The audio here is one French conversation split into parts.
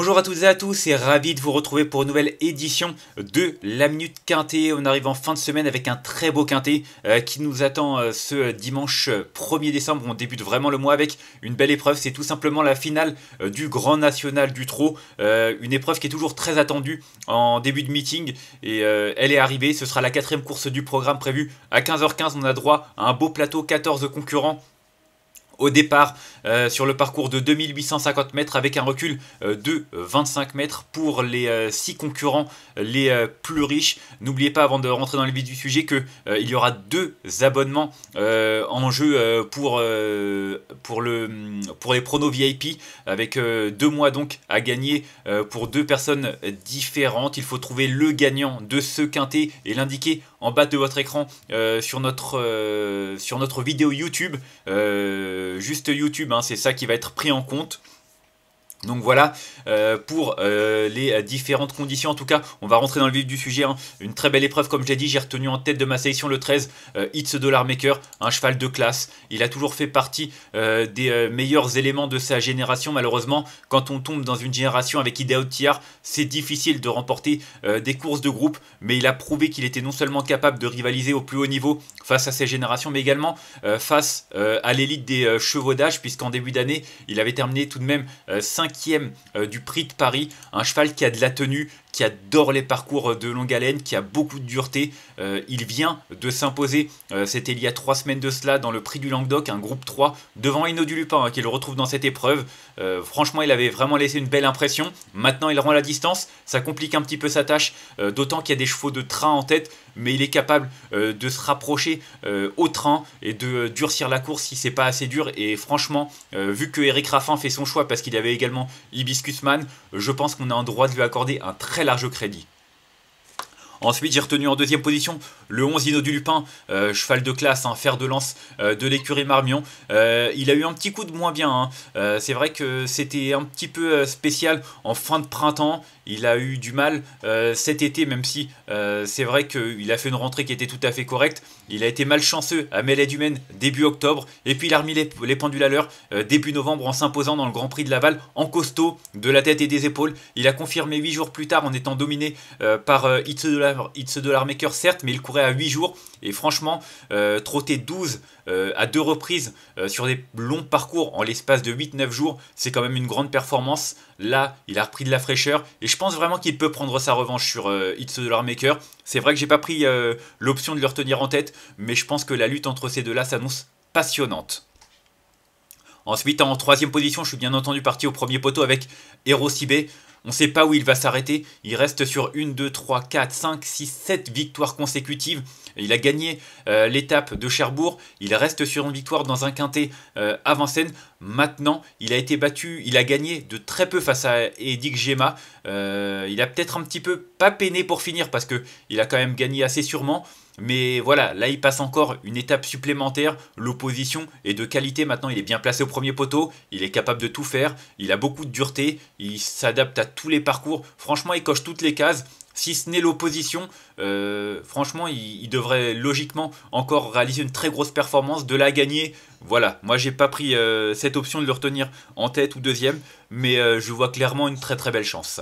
Bonjour à toutes et à tous et ravi de vous retrouver pour une nouvelle édition de La Minute Quintée. On arrive en fin de semaine avec un très beau quintet euh, qui nous attend euh, ce dimanche 1er euh, décembre. On débute vraiment le mois avec une belle épreuve. C'est tout simplement la finale du Grand National du Trot. une épreuve qui est toujours très attendue en début de meeting et elle est arrivée. Ce sera la quatrième course du programme prévue à 15h15. On a droit à un beau plateau, 14 concurrents au départ euh, sur le parcours de 2850 mètres avec un recul euh, de 25 mètres pour les euh, six concurrents les plus riches. N'oubliez pas avant de rentrer dans le vif du sujet que il y aura deux abonnements en jeu pour, pour, le, pour les pronos VIP avec deux mois donc à gagner pour deux personnes différentes. Il faut trouver le gagnant de ce quintet et l'indiquer en bas de votre écran euh, sur, notre, euh, sur notre vidéo YouTube. Euh, juste YouTube, hein, c'est ça qui va être pris en compte. Donc voilà euh, pour euh, les euh, différentes conditions. En tout cas, on va rentrer dans le vif du sujet. Hein. Une très belle épreuve, comme je l'ai dit. J'ai retenu en tête de ma sélection le 13, Hits Dollar Maker, un cheval de classe. Il a toujours fait partie des meilleurs éléments de sa génération. Malheureusement, quand on tombe dans une génération avec Idao Tiar, c'est difficile de remporter des courses de groupe. Mais il a prouvé qu'il était non seulement capable de rivaliser au plus haut niveau face à ses générations, mais également face à l'élite des chevaudages, puisqu'en début d'année, il avait terminé tout de même 5 euh, du prix de Paris, un cheval qui a de la tenue, qui adore les parcours euh, de longue haleine, qui a beaucoup de dureté. Euh, il vient de s'imposer, c'était il y a trois semaines de cela, dans le prix du Languedoc, un groupe 3, devant Eno du Lupin, hein, qui le retrouve dans cette épreuve. franchement, il avait vraiment laissé une belle impression. Maintenant, il rend la distance, ça complique un petit peu sa tâche, d'autant qu'il y a des chevaux de train en tête mais il est capable euh, de se rapprocher euh, au train et de euh, durcir la course si c'est pas assez dur. Et franchement, vu que Eric Raffin fait son choix parce qu'il avait également Man, je pense qu'on a un droit de lui accorder un très large crédit. Ensuite, j'ai retenu en deuxième position le 11 Ino du Lupin, euh, cheval de classe, un hein, fer de lance euh, de l'écurie Marmion. Euh, il a eu un petit coup de moins bien. Hein. c'est vrai que c'était un petit peu spécial en fin de printemps. Il a eu du mal cet été, même si c'est vrai qu'il a fait une rentrée qui était tout à fait correcte. Il a été malchanceux à Maine début octobre, et puis il a remis les, pendules à l'heure début novembre en s'imposant dans le Grand Prix de Laval en costaud, de la tête et des épaules. Il a confirmé 8 jours plus tard en étant dominé par It's de Maker certes, mais il courait à 8 jours. Et franchement, euh, trotter 12 euh, à deux reprises euh, sur des longs parcours en l'espace de 8-9 jours, c'est quand même une grande performance. Là, il a repris de la fraîcheur et je pense vraiment qu'il peut prendre sa revanche sur It's the Maker. C'est vrai que j'ai pas pris l'option de le retenir en tête, mais je pense que la lutte entre ces deux-là s'annonce passionnante. Ensuite, en troisième position, je suis bien entendu parti au premier poteau avec Hero Cibé. On ne sait pas où il va s'arrêter. Il reste sur 1, 2, 3, 4, 5, 6, 7 victoires consécutives. Il a gagné euh, l'étape de Cherbourg. Il reste sur une victoire dans un quintet euh, avant scène. Maintenant, il a été battu. Il a gagné de très peu face à Edic Gemma. Euh, il a peut-être un petit peu pas peiné pour finir parce qu'il a quand même gagné assez sûrement. Mais voilà, là il passe encore une étape supplémentaire. L'opposition est de qualité maintenant. Il est bien placé au premier poteau. Il est capable de tout faire. Il a beaucoup de dureté. Il s'adapte à tous les parcours. Franchement, il coche toutes les cases. Si ce n'est l'opposition, euh, franchement, il, devrait logiquement encore réaliser une très grosse performance, de la gagner. Voilà, moi j'ai pas pris euh, cette option de le retenir en tête ou deuxième, mais euh, je vois clairement une très très belle chance.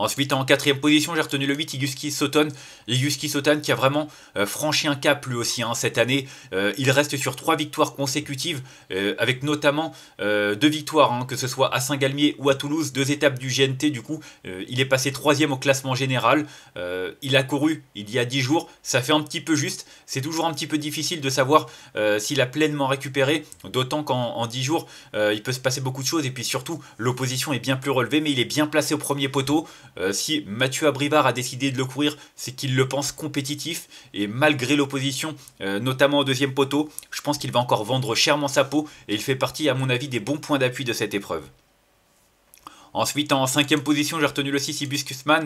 Ensuite, en quatrième position, j'ai retenu le 8, Iguski Sotan. Iguski Sotan qui a vraiment euh, franchi un cap lui aussi hein, cette année. Euh, il reste sur trois victoires consécutives, euh, avec notamment deux victoires, hein, que ce soit à Saint-Galmier ou à Toulouse, deux étapes du GNT. Du coup, il est passé troisième au classement général. il a couru il y a 10 jours. Ça fait un petit peu juste. C'est toujours un petit peu difficile de savoir s'il a pleinement récupéré, d'autant qu'en 10 jours, il peut se passer beaucoup de choses. Et puis surtout, l'opposition est bien plus relevée, mais il est bien placé au premier poteau. Euh, si Mathieu Abrivard a décidé de le courir, c'est qu'il le pense compétitif et malgré l'opposition, euh, notamment au deuxième poteau, je pense qu'il va encore vendre chèrement sa peau et il fait partie à mon avis des bons points d'appui de cette épreuve. Ensuite, en cinquième position, j'ai retenu le 6 Ibiscusman,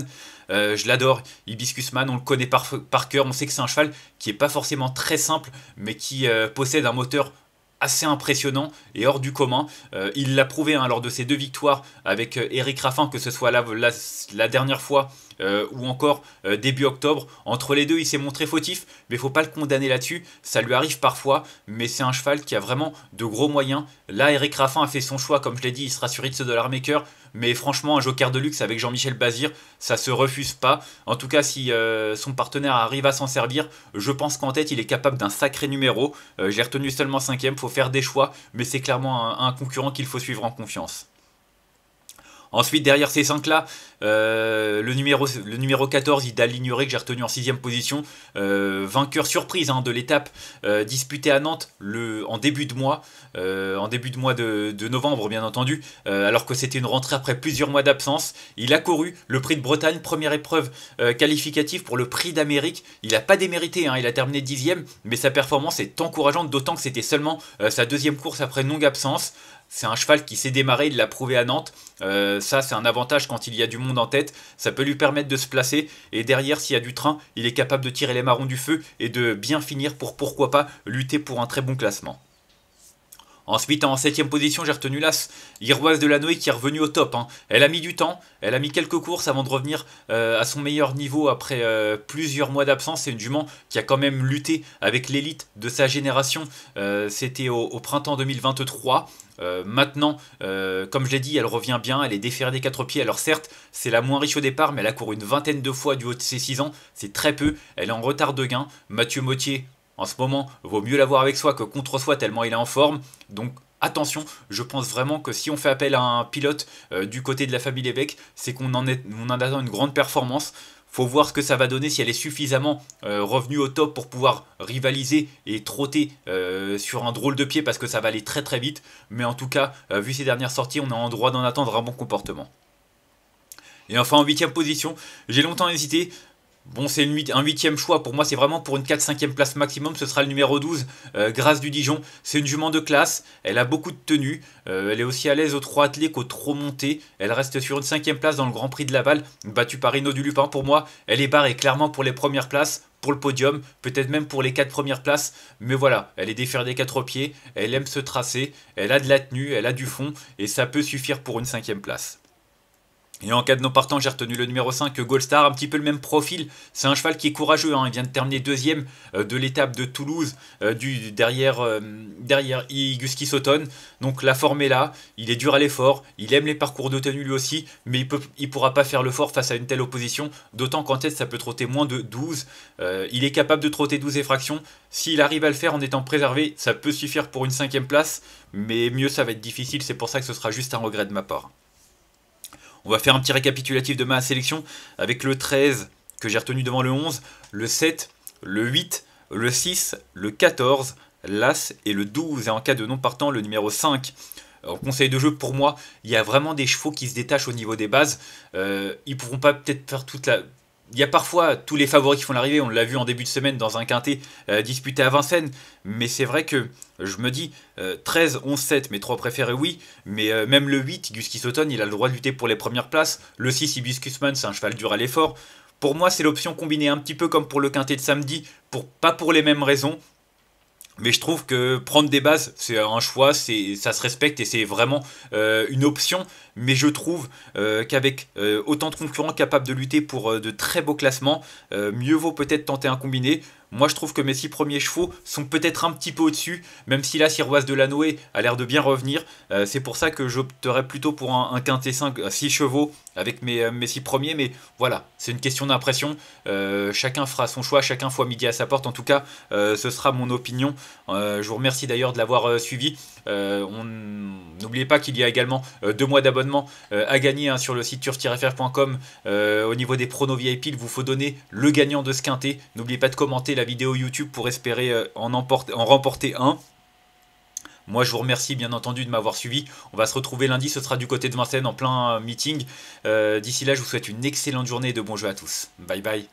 euh, je l'adore, Ibiscusman, on le connaît par, cœur, on sait que c'est un cheval qui n'est pas forcément très simple, mais qui possède un moteur assez impressionnant et hors du commun. Euh, il l'a prouvé hein, lors de ses deux victoires avec Eric euh, Raffin, que ce soit la dernière fois euh, ou encore euh, début octobre. Entre les deux, il s'est montré fautif, mais il faut pas le condamner là-dessus. Ça lui arrive parfois, mais c'est un cheval qui a vraiment de gros moyens. Là, Eric Raffin a fait son choix, comme je l'ai dit, il sera sur It's de Maker. Mais franchement, un joker de luxe avec Jean-Michel Bazir, ça se refuse pas. En tout cas, si euh, son partenaire arrive à s'en servir, je pense qu'en tête, il est capable d'un sacré numéro. J'ai retenu seulement 5 faut faire des choix, mais c'est clairement un concurrent qu'il faut suivre en confiance. Ensuite, derrière ces 5-là, euh, le, numéro, le numéro 14, il Lignoré, que j'ai retenu en 6ème position, euh, vainqueur surprise hein, de l'étape euh, disputée à Nantes le, en début de mois, en début de mois de, novembre, bien entendu, alors que c'était une rentrée après plusieurs mois d'absence. Il a couru le prix de Bretagne, première épreuve qualificative pour le prix d'Amérique. Il n'a pas démérité, hein, il a terminé 10ème, mais sa performance est encourageante, d'autant que c'était seulement sa deuxième course après longue absence. C'est un cheval qui s'est démarré, il l'a prouvé à Nantes. Euh, ça, c'est un avantage quand il y a du monde en tête. Ça peut lui permettre de se placer. Et derrière, s'il y a du train, il est capable de tirer les marrons du feu et de bien finir pour pourquoi pas lutter pour un très bon classement. Ensuite, en 7ème position, j'ai retenu l'As, l'Iroise de la Noë qui est revenue au top. Hein. Elle a mis du temps, elle a mis quelques courses avant de revenir euh, à son meilleur niveau après euh, plusieurs mois d'absence. C'est une jument qui a quand même lutté avec l'élite de sa génération. Euh, c'était au, printemps 2023. maintenant, comme je l'ai dit, elle revient bien, elle est déférée des quatre pieds. Alors certes, c'est la moins riche au départ, mais elle a couru une vingtaine de fois du haut de ses 6 ans. C'est très peu, elle est en retard de gain. Mathieu Mottier, en ce moment, vaut mieux l'avoir avec soi que contre soi tellement il est en forme. Donc attention, je pense vraiment que si on fait appel à un pilote euh, du côté de la famille Lévesque, c'est qu'on en, attend une grande performance. Faut voir ce que ça va donner si elle est suffisamment euh, revenue au top pour pouvoir rivaliser et trotter euh, sur un drôle de pied parce que ça va aller très très vite. Mais en tout cas, vu ses dernières sorties, on a en droit d'en attendre un bon comportement. Et enfin en huitième position, j'ai longtemps hésité, Bon, c'est un huitième choix. Pour moi, c'est vraiment pour une 4-5e place maximum. Ce sera le numéro 12, euh, Grâce du Dijon. C'est une jument de classe. Elle a beaucoup de tenue. Euh, elle est aussi à l'aise au trot attelé qu'au trop montées, Elle reste sur une 5 place dans le Grand Prix de Laval. Battue par Rino du Lupin, pour moi, elle est barrée clairement pour les premières places pour le podium, peut-être même pour les quatre premières places. Mais voilà, elle est déferlée des quatre pieds, elle aime se tracer, elle a de la tenue, elle a du fond, et ça peut suffire pour une cinquième place. Et en cas de non partant, j'ai retenu le numéro 5, Goldstar, un petit peu le même profil. C'est un cheval qui est courageux, hein. il vient de terminer deuxième euh, de l'étape de Toulouse euh, derrière, euh, derrière Iguski Sauton. Donc la forme est là, il est dur à l'effort, il aime les parcours de tenue lui aussi, mais il ne pourra pas faire le fort face à une telle opposition, d'autant qu'en tête ça peut trotter moins de 12. il est capable de trotter 12 effractions, s'il arrive à le faire en étant préservé, ça peut suffire pour une cinquième place, mais mieux ça va être difficile, c'est pour ça que ce sera juste un regret de ma part. On va faire un petit récapitulatif de ma sélection avec le 13 que j'ai retenu devant le 11, le 7, le 8, le 6, le 14, l'As et le 12. Et en cas de non partant, le numéro 5. En conseil de jeu, pour moi, il y a vraiment des chevaux qui se détachent au niveau des bases. ils euh, ils pourront pas peut-être faire toute la, il y a parfois tous les favoris qui font l'arrivée, on l'a vu en début de semaine dans un quintet euh, disputé à Vincennes, mais c'est vrai que je me dis 13, 11, 7, mes trois préférés, oui, mais euh, même le 8, Gus Auton, il a le droit de lutter pour les premières places, le 6, Kusman, c'est un cheval dur à l'effort. Pour moi, c'est l'option combinée un petit peu comme pour le quintet de samedi, pour, pas pour les mêmes raisons, mais je trouve que prendre des bases, c'est un choix, c'est ça se respecte et c'est vraiment euh, une option. Mais je trouve euh, qu'avec euh, autant de concurrents capables de lutter pour de très beaux classements, mieux vaut peut-être tenter un combiné. Moi, je trouve que mes six premiers chevaux sont peut-être un petit peu au-dessus, même si la Siroise de Noé a l'air de bien revenir. Euh, c'est pour ça que j'opterais plutôt pour un, quintet 5 6 euh, chevaux avec mes, euh, mes six premiers. Mais voilà, c'est une question d'impression. chacun fera son choix, chacun fois midi à sa porte. En tout cas, ce sera mon opinion. je vous remercie d'ailleurs de l'avoir suivi. Euh, n'oubliez pas qu'il y a également euh, deux mois d'abonnement euh, à gagner hein, sur le site turf-fr.com. au niveau des pronos VIP, il vous faut donner le gagnant de ce quintet. N'oubliez pas de commenter la vidéo YouTube pour espérer en, remporter un. Moi, je vous remercie bien entendu de m'avoir suivi. On va se retrouver lundi, ce sera du côté de Vincennes en plein meeting. D'ici là, je vous souhaite une excellente journée et de bons jeux à tous. Bye bye.